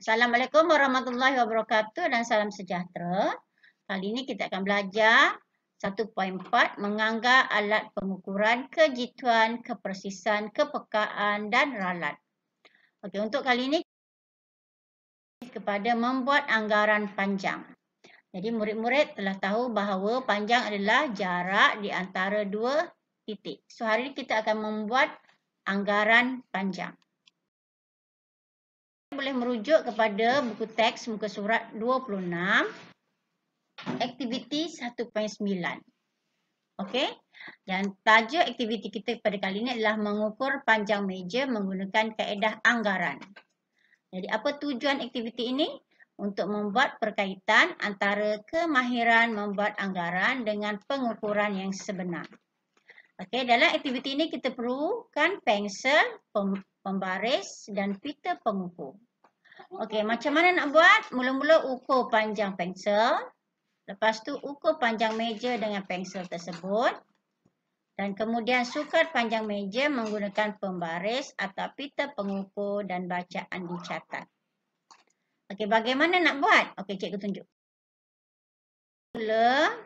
Assalamualaikum warahmatullahi wabarakatuh dan salam sejahtera. Kali ini kita akan belajar 1.4 menganggar alat pengukuran kejituan, kepersisan, kepekaan dan ralat. Okey, untuk kali ini kepada membuat anggaran panjang. Jadi murid-murid telah tahu bahawa panjang adalah jarak di antara dua titik. So hari ini kita akan membuat anggaran panjang boleh merujuk kepada buku teks muka surat 26 aktiviti 1.9. Okey? Dan tajuk aktiviti kita pada kali ini adalah mengukur panjang meja menggunakan kaedah anggaran. Jadi apa tujuan aktiviti ini? Untuk membuat perkaitan antara kemahiran membuat anggaran dengan pengukuran yang sebenar. Okey, dalam aktiviti ini kita perlukan pensel, pembaris dan pita pengukur. Okey, macam mana nak buat? Mula-mula ukur panjang pensel. Lepas tu ukur panjang meja dengan pensel tersebut. Dan kemudian sukar panjang meja menggunakan pembaris atau pita pengukur dan bacaan dicatat. Okey, bagaimana nak buat? Okey, cikgu tunjuk. Mula,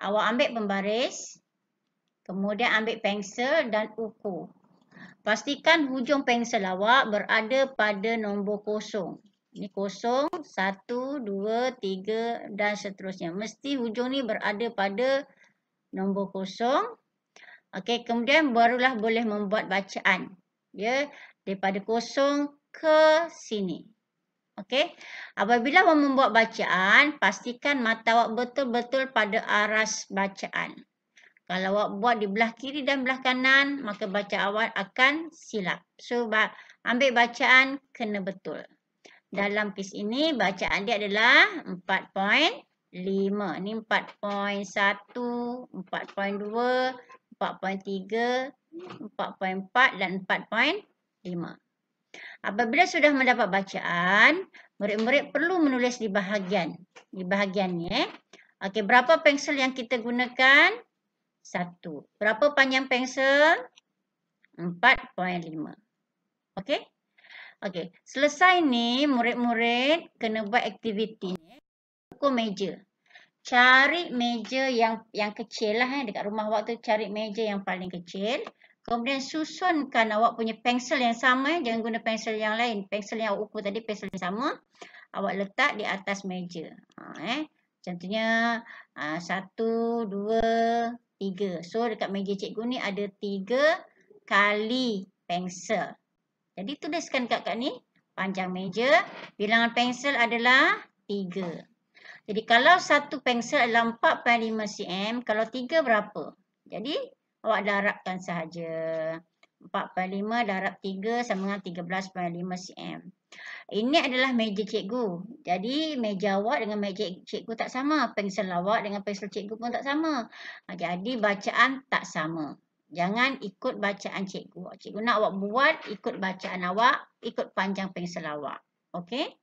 awak ambil pembaris. Pembaris. Kemudian ambil pensel dan ukur. Pastikan hujung pensel awak berada pada nombor kosong. Ini kosong, satu, dua, tiga dan seterusnya. Mesti hujung ni berada pada nombor kosong. Okey, kemudian barulah boleh membuat bacaan. Ya, daripada kosong ke sini. Okey, apabila awak membuat bacaan, pastikan mata awak betul-betul pada aras bacaan. Kalau awak buat di belah kiri dan belah kanan, maka baca awak akan silap. So, ambil bacaan kena betul. Dalam kes ini, bacaan dia adalah 4.5. Ini 4.1, 4.2, 4.3, 4.4 dan 4.5. Apabila sudah mendapat bacaan, murid-murid perlu menulis di bahagian. Di bahagian ni eh. Okey, berapa pensel yang kita gunakan? satu. Berapa panjang pensel? 4.5. Okey? Okey. Selesai ni, murid-murid kena buat aktiviti ni. Pukul meja. Cari meja yang yang kecil lah. Eh. Dekat rumah awak tu cari meja yang paling kecil. Kemudian susunkan awak punya pensel yang sama. Eh. Jangan guna pensel yang lain. Pensel yang awak ukur tadi, pensel yang sama. Awak letak di atas meja. Ha, eh. Contohnya, uh, satu, dua, Tiga. So dekat meja cikgu ni ada tiga kali pensel. Jadi tuliskan kat kat ni. Panjang meja. Bilangan pensel adalah tiga. Jadi kalau satu pensel adalah empat per lima cm. Kalau tiga berapa? Jadi awak darabkan sahaja. empat per lima darab tiga sama dengan tiga belas per lima cm. Ini adalah meja cikgu. Jadi meja awak dengan meja cikgu tak sama. Pensel awak dengan pensel cikgu pun tak sama. Ha, jadi bacaan tak sama. Jangan ikut bacaan cikgu. Cikgu nak awak buat ikut bacaan awak, ikut panjang pensel awak. Okey?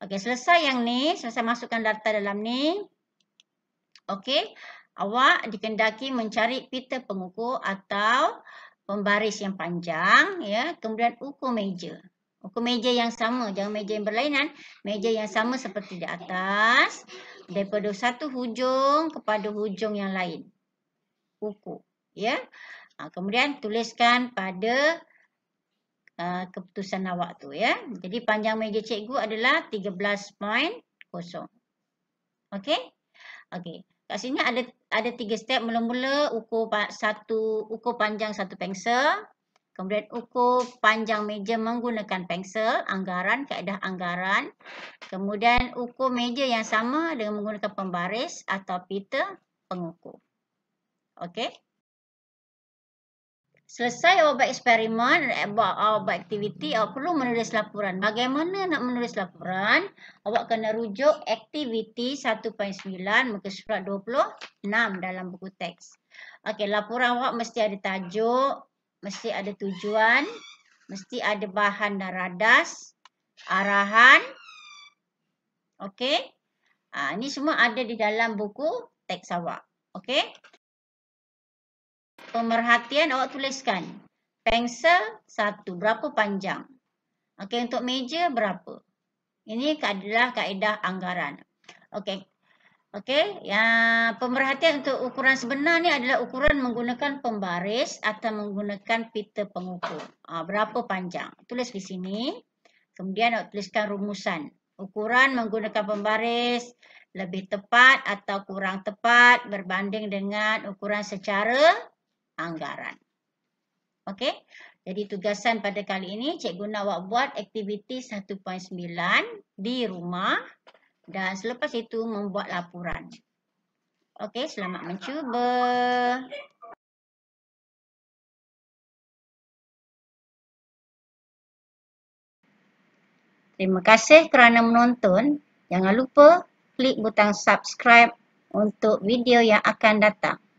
Okey, selesai yang ni, selesai masukkan data dalam ni. Okey? Awak dikendaki mencari pita pengukur atau pembaris yang panjang ya, kemudian ukur meja. Ke meja yang sama. Jangan meja yang berlainan. Meja yang sama seperti di atas. Daripada satu hujung kepada hujung yang lain. Ukur. Ya? Ha, kemudian tuliskan pada uh, keputusan awak tu. ya. Jadi panjang meja cikgu adalah 13.0. Okey? Okey. Kat sini ada ada tiga step. Mula-mula ukur satu ukur panjang satu pensel. Kemudian ukur panjang meja menggunakan pensel, anggaran, kaedah anggaran. Kemudian ukur meja yang sama dengan menggunakan pembaris atau pita pengukur. Okey. Selesai awak eksperimen, awak aktiviti, awak perlu menulis laporan. Bagaimana nak menulis laporan? Awak kena rujuk aktiviti 1.9 muka surat 26 dalam buku teks. Okey, laporan awak mesti ada tajuk, mesti ada tujuan, mesti ada bahan dan radas, arahan. Okey? Ah ha, ini semua ada di dalam buku teks awak. Okey? Pemerhatian awak tuliskan. Pensel satu. Berapa panjang? Okey, untuk meja berapa? Ini adalah kaedah anggaran. Okey, Okey, ya, pemerhatian untuk ukuran sebenar ni adalah ukuran menggunakan pembaris atau menggunakan pita pengukur. Ha, berapa panjang? Tulis di sini. Kemudian awak tuliskan rumusan. Ukuran menggunakan pembaris lebih tepat atau kurang tepat berbanding dengan ukuran secara anggaran. Okey, jadi tugasan pada kali ini cikgu nak awak buat aktiviti 1.9 di rumah. Dan selepas itu membuat laporan. Okey, selamat mencuba. Terima kasih kerana menonton. Jangan lupa klik butang subscribe untuk video yang akan datang.